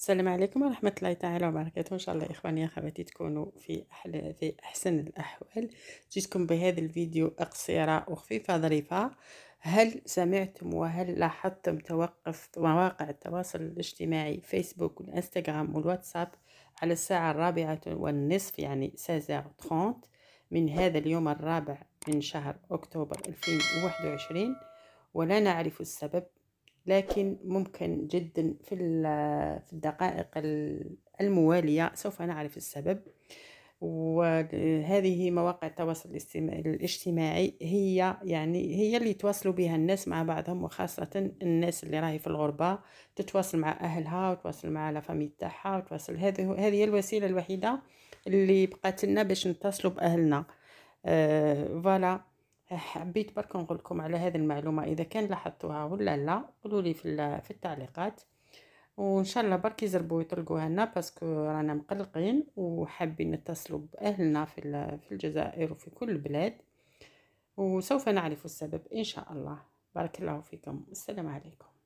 السلام عليكم ورحمة الله تعالى وبركاته إن شاء الله إخواني أخواتي تكونوا في أحلى في أحسن الأحوال جيتكم بهذا الفيديو قصيرة وخفيفة ظريفة هل سمعتم وهل لاحظتم توقف مواقع التواصل الاجتماعي فيسبوك والإنستغرام والواتساب على الساعة الرابعة والنصف يعني 16:30 من هذا اليوم الرابع من شهر أكتوبر 2021 ولا نعرف السبب لكن ممكن جدا في في الدقائق الموالية سوف نعرف السبب وهذه مواقع التواصل الاجتماعي هي يعني هي اللي يتواصلوا بها الناس مع بعضهم وخاصة الناس اللي راهي في الغربة تتواصل مع أهلها وتواصل مع فامي تاعها وتواصل هذه هذه الوسيلة الوحيدة اللي بقات لنا باش نتصلوا بأهلنا آه فوالا حبيت برك نقول لكم على هذه المعلومه اذا كان لاحظتوها ولا لا قولوا لي في, في التعليقات وان شاء الله برك يزربوا يطلقوها لنا باسكو رانا مقلقين وحابين نتصلوا باهلنا في في الجزائر وفي كل البلاد وسوف نعرف السبب ان شاء الله بارك الله فيكم السلام عليكم